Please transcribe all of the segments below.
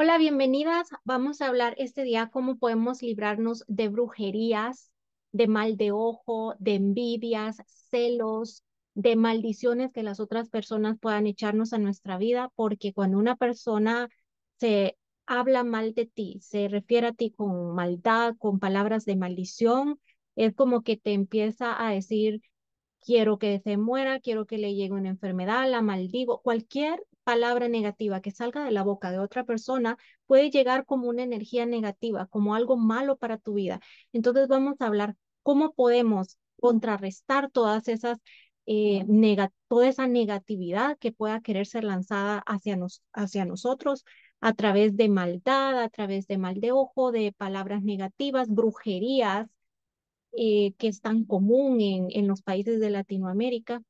Hola, bienvenidas. Vamos a hablar este día cómo podemos librarnos de brujerías, de mal de ojo, de envidias, celos, de maldiciones que las otras personas puedan echarnos a nuestra vida, porque cuando una persona se habla mal de ti, se refiere a ti con maldad, con palabras de maldición, es como que te empieza a decir, quiero que se muera, quiero que le llegue una enfermedad, la maldigo, cualquier palabra negativa que salga de la boca de otra persona puede llegar como una energía negativa, como algo malo para tu vida. Entonces vamos a hablar cómo podemos contrarrestar todas esas eh, toda esa negatividad que pueda querer ser lanzada hacia, nos, hacia nosotros a través de maldad, a través de mal de ojo, de palabras negativas, brujerías eh, que es tan común en, en los países de Latinoamérica,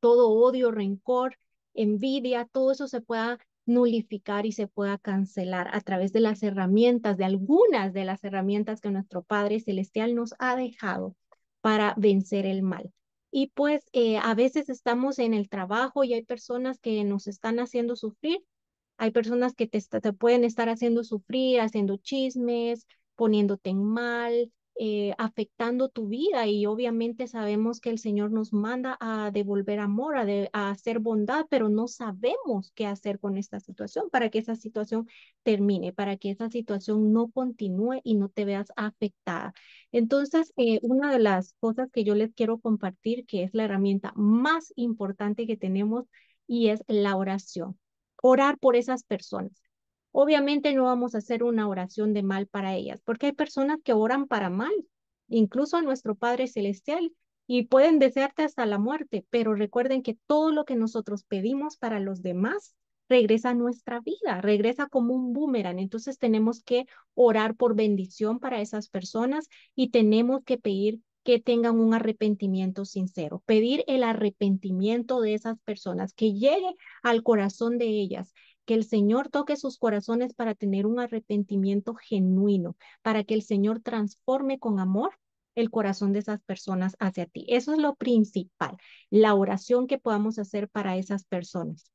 todo odio, rencor envidia, todo eso se pueda nulificar y se pueda cancelar a través de las herramientas, de algunas de las herramientas que nuestro Padre Celestial nos ha dejado para vencer el mal. Y pues eh, a veces estamos en el trabajo y hay personas que nos están haciendo sufrir, hay personas que te, te pueden estar haciendo sufrir, haciendo chismes, poniéndote en mal, eh, afectando tu vida y obviamente sabemos que el Señor nos manda a devolver amor, a, hacer bondad, pero no sabemos qué hacer con esta situación para que esa situación termine, para que esa situación no continúe y no te veas afectada. Entonces, eh, una de las cosas que yo les quiero compartir, que es la herramienta más importante que tenemos y es la oración. Orar por esas personas Obviamente no vamos a hacer una oración de mal para ellas, porque hay personas que oran para mal, incluso a nuestro Padre Celestial, y pueden desearte hasta la muerte, pero recuerden que todo lo que nosotros pedimos para los demás regresa a nuestra vida, regresa como un boomerang. Entonces tenemos que orar por bendición para esas personas y tenemos que pedir que tengan un arrepentimiento sincero, pedir el arrepentimiento de esas personas, que llegue al corazón de ellas que el Señor toque sus corazones para tener un arrepentimiento genuino, para que el Señor transforme con amor el corazón de esas personas hacia ti. Eso es lo principal, la oración que podamos hacer para esas personas.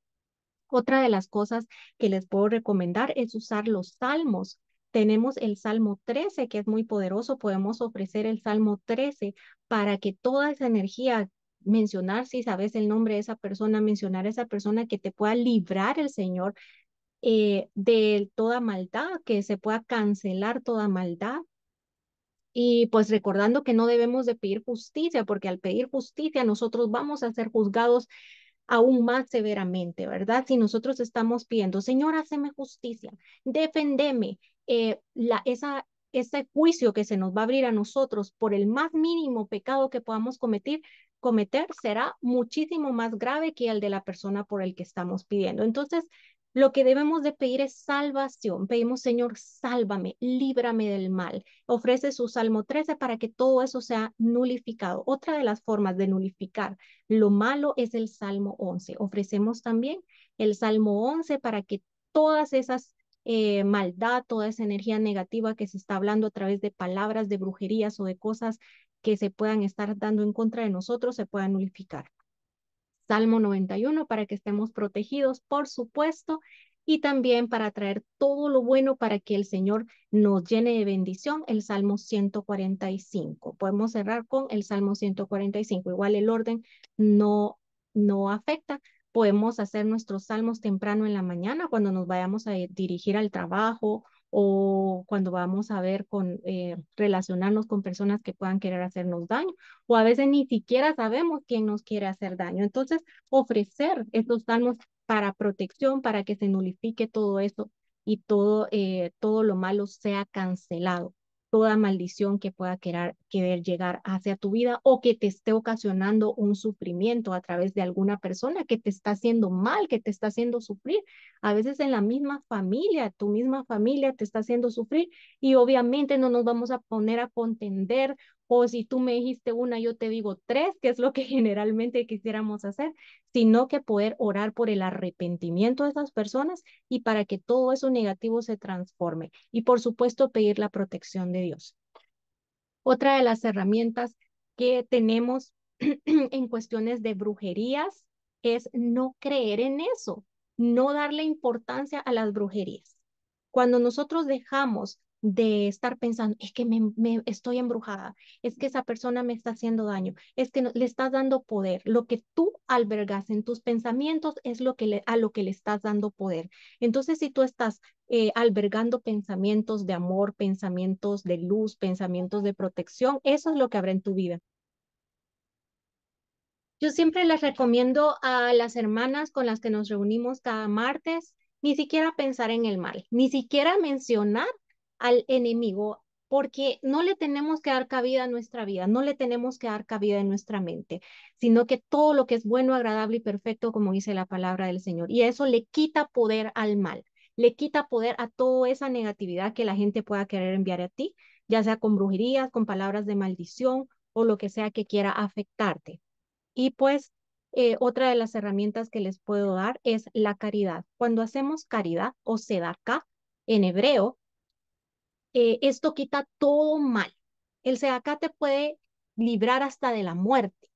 Otra de las cosas que les puedo recomendar es usar los salmos. Tenemos el Salmo 13, que es muy poderoso. Podemos ofrecer el Salmo 13 para que toda esa energía mencionar, si sabes el nombre de esa persona, mencionar a esa persona que te pueda librar el Señor eh, de toda maldad, que se pueda cancelar toda maldad. Y pues recordando que no debemos de pedir justicia, porque al pedir justicia nosotros vamos a ser juzgados aún más severamente, ¿verdad? Si nosotros estamos pidiendo, Señor, haceme justicia, defendeme, eh, la, esa, ese juicio que se nos va a abrir a nosotros por el más mínimo pecado que podamos cometer, cometer será muchísimo más grave que el de la persona por el que estamos pidiendo. Entonces, lo que debemos de pedir es salvación. Pedimos, Señor, sálvame, líbrame del mal. Ofrece su Salmo 13 para que todo eso sea nulificado. Otra de las formas de nulificar lo malo es el Salmo 11. Ofrecemos también el Salmo 11 para que todas esas eh, maldad, toda esa energía negativa que se está hablando a través de palabras, de brujerías o de cosas que se puedan estar dando en contra de nosotros se puedan nulificar. Salmo 91 para que estemos protegidos, por supuesto, y también para traer todo lo bueno para que el Señor nos llene de bendición, el Salmo 145. Podemos cerrar con el Salmo 145. Igual el orden no, no afecta. Podemos hacer nuestros salmos temprano en la mañana cuando nos vayamos a dirigir al trabajo o cuando vamos a ver con eh, relacionarnos con personas que puedan querer hacernos daño o a veces ni siquiera sabemos quién nos quiere hacer daño. Entonces, ofrecer estos danos para protección, para que se nulifique todo eso y todo, eh, todo lo malo sea cancelado toda maldición que pueda querer, querer, llegar hacia tu vida o que te esté ocasionando un sufrimiento a través de alguna persona que te está haciendo mal, que te está haciendo sufrir. A veces en la misma familia, tu misma familia te está haciendo sufrir y obviamente no nos vamos a poner a contender o si tú me dijiste una, yo te digo tres, que es lo que generalmente quisiéramos hacer, sino que poder orar por el arrepentimiento de esas personas y para que todo eso negativo se transforme. Y por supuesto, pedir la protección de Dios. Otra de las herramientas que tenemos en cuestiones de brujerías es no creer en eso, no darle importancia a las brujerías. Cuando nosotros dejamos de estar pensando, es que me, estoy embrujada, es que esa persona me está haciendo daño, es que le estás dando poder. Lo que tú albergas en tus pensamientos es lo que a lo que le estás dando poder. Entonces, si tú estás eh, albergando pensamientos de amor, pensamientos de luz, pensamientos de protección, eso es lo que habrá en tu vida. Yo siempre les recomiendo a las hermanas con las que nos reunimos cada martes, ni siquiera pensar en el mal, ni siquiera mencionar al enemigo porque no le tenemos que dar cabida a nuestra vida, no le tenemos que dar cabida en nuestra mente, sino que todo lo que es bueno, agradable y perfecto, como dice la palabra del Señor. Y eso le quita poder al mal, le quita poder a toda esa negatividad que la gente pueda querer enviar a ti, ya sea con brujerías, con palabras de maldición o lo que sea que quiera afectarte. Y pues eh, otra de las herramientas que les puedo dar es la caridad. Cuando hacemos caridad o sedaka en hebreo, eh, esto quita todo mal. El cdac te puede librar hasta de la muerte,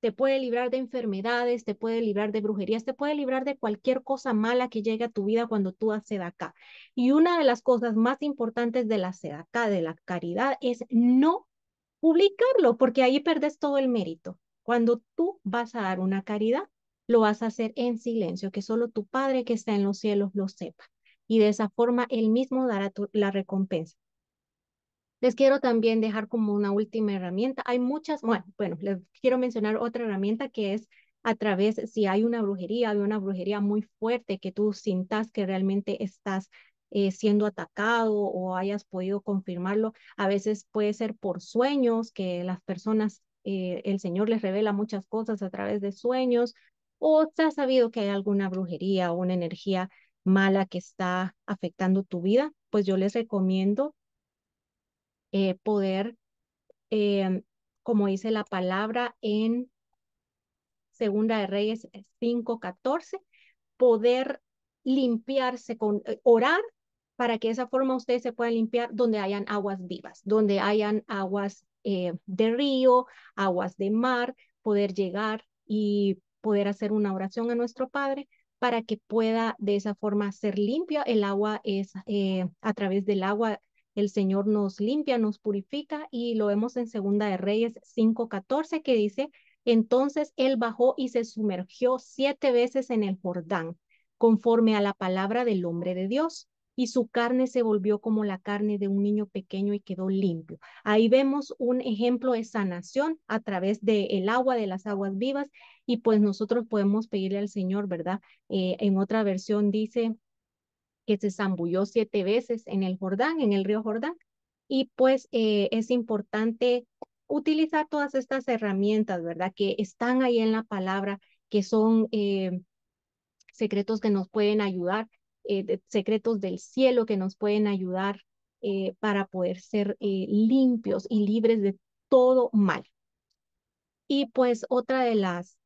te puede librar de enfermedades, te puede librar de brujerías, te puede librar de cualquier cosa mala que llegue a tu vida cuando tú haces acá. Y una de las cosas más importantes de la acá, de la caridad, es no publicarlo, porque ahí perdes todo el mérito. Cuando tú vas a dar una caridad, lo vas a hacer en silencio, que solo tu Padre que está en los cielos lo sepa y de esa forma Él mismo dará la recompensa. Les quiero también dejar como una última herramienta. Hay muchas, bueno, bueno, les quiero mencionar otra herramienta que es a través, si hay una brujería, de una brujería muy fuerte que tú sintas que realmente estás eh, siendo atacado o hayas podido confirmarlo. A veces puede ser por sueños, que las personas, eh, el Señor les revela muchas cosas a través de sueños, o se ha sabido que hay alguna brujería o una energía mala que está afectando tu vida, pues yo les recomiendo eh, poder, em, como dice la palabra en Segunda de Reyes 5:14, eh, poder limpiarse con eh, orar para que de esa forma ustedes se puedan limpiar donde hayan aguas vivas, donde hayan aguas de río, aguas de mar, poder llegar y poder hacer una oración a nuestro Padre para que pueda de esa forma ser limpio El agua es eh, a través del agua el Señor nos limpia, nos purifica y lo vemos en Segunda de Reyes 5:14 que dice, entonces él bajó y se sumergió siete veces en el Jordán, conforme a la palabra del hombre de Dios y su carne se volvió como la carne de un niño pequeño y quedó limpio. Ahí vemos un ejemplo de sanación a través del el agua, de las aguas vivas, y pues nosotros podemos pedirle al Señor, ¿verdad? Eh, en otra versión dice que se zambulló siete veces en el Jordán, en el río Jordán, y pues eh, es importante utilizar todas estas herramientas, ¿verdad? Que están ahí en la palabra, que son... Eh, secretos que nos pueden ayudar eh, secretos del cielo que nos pueden ayudar eh, para poder ser eh, limpios y libres de todo mal. Y pues otra de las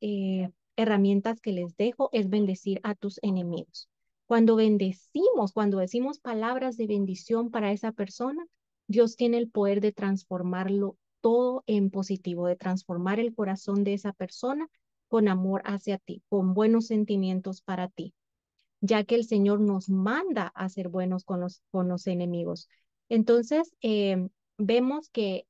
herramientas que les dejo es bendecir a tus enemigos. Cuando bendecimos, cuando decimos palabras de bendición para esa persona, Dios tiene el poder de transformarlo todo en positivo, de transformar el corazón de esa persona con amor hacia ti, con buenos sentimientos para ti ya que el Señor nos manda a ser buenos con los, enemigos. Entonces, em, vemos que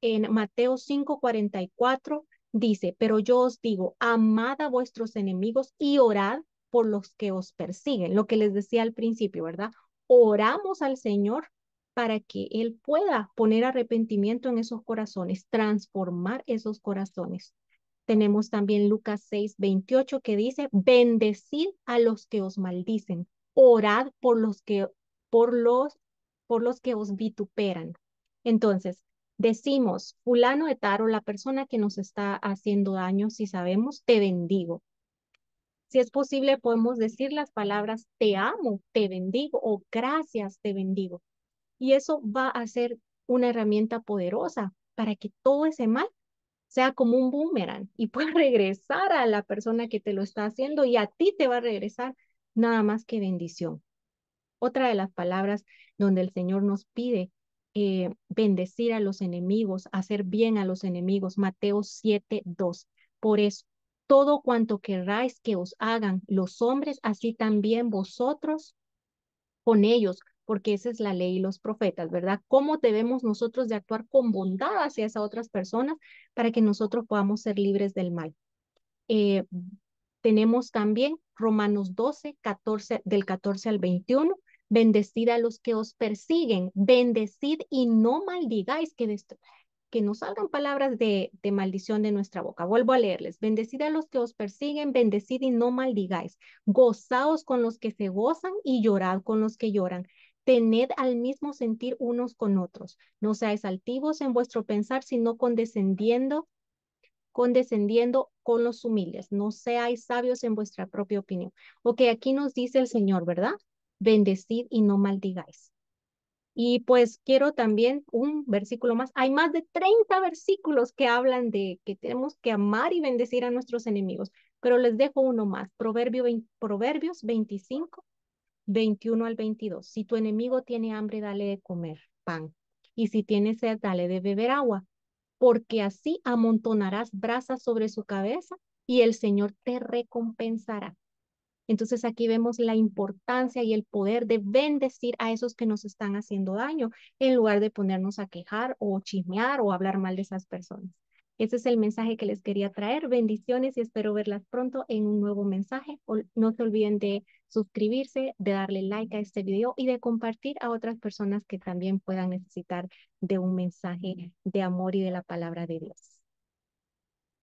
en Mateo 5:44 dice, pero yo os digo, amad a vuestros enemigos y orad por los que os persiguen, lo que les decía al principio, ¿verdad? Oramos al Señor para que Él pueda poner arrepentimiento en esos corazones, transformar esos corazones. Tenemos también Lucas 6, 28 que dice, bendecid a los que os maldicen, orad por los que, por los, por los que os vituperan. Entonces, decimos, fulano etaro, la persona que nos está haciendo daño, si sabemos, te bendigo. Si es posible, podemos decir las palabras te amo, te bendigo o gracias, te bendigo. Y eso va a ser una herramienta poderosa para que todo ese mal sea como un boomerang y puede regresar a la persona que te lo está haciendo y a ti te va a regresar nada más que bendición. Otra de las palabras donde el Señor nos pide eh, bendecir a los enemigos, hacer bien a los enemigos, Mateo 7, 2. Por eso, todo cuanto querráis que os hagan los hombres, así también vosotros con ellos, porque esa es la ley y los profetas, ¿verdad? ¿Cómo debemos nosotros de actuar con bondad hacia esas otras personas para que nosotros podamos ser libres del mal? Eh, tenemos también Romanos 12, 14, del 14 al 21. Bendecid a los que os persiguen, bendecid y no maldigáis, que, que no salgan palabras de, de maldición de nuestra boca. Vuelvo a leerles, bendecid a los que os persiguen, bendecid y no maldigáis, gozaos con los que se gozan y llorad con los que lloran. Tened al mismo sentir unos con otros. No seáis altivos en vuestro pensar, sino condescendiendo, condescendiendo con los humildes. No seáis sabios en vuestra propia opinión. Ok, aquí nos dice el Señor, ¿verdad? Bendecid y no maldigáis. Y pues quiero también un versículo más. Hay más de 30 versículos que hablan de que tenemos que amar y bendecir a nuestros enemigos, pero les dejo uno más. Proverbio Proverbios 25, 21 al 22. Si tu enemigo tiene hambre, dale de comer pan. Y si tiene sed, dale de beber agua, porque así amontonarás brasas sobre su cabeza y el Señor te recompensará. Entonces aquí vemos la importancia y el poder de bendecir a esos que nos están haciendo daño en lugar de ponernos a quejar o chismear o hablar mal de esas personas. Ese es el mensaje que les quería traer. Bendiciones y espero verlas pronto en un nuevo mensaje. No se olviden de suscribirse, de darle like a este video y de compartir a otras personas que también puedan necesitar de un mensaje de amor y de la palabra de Dios.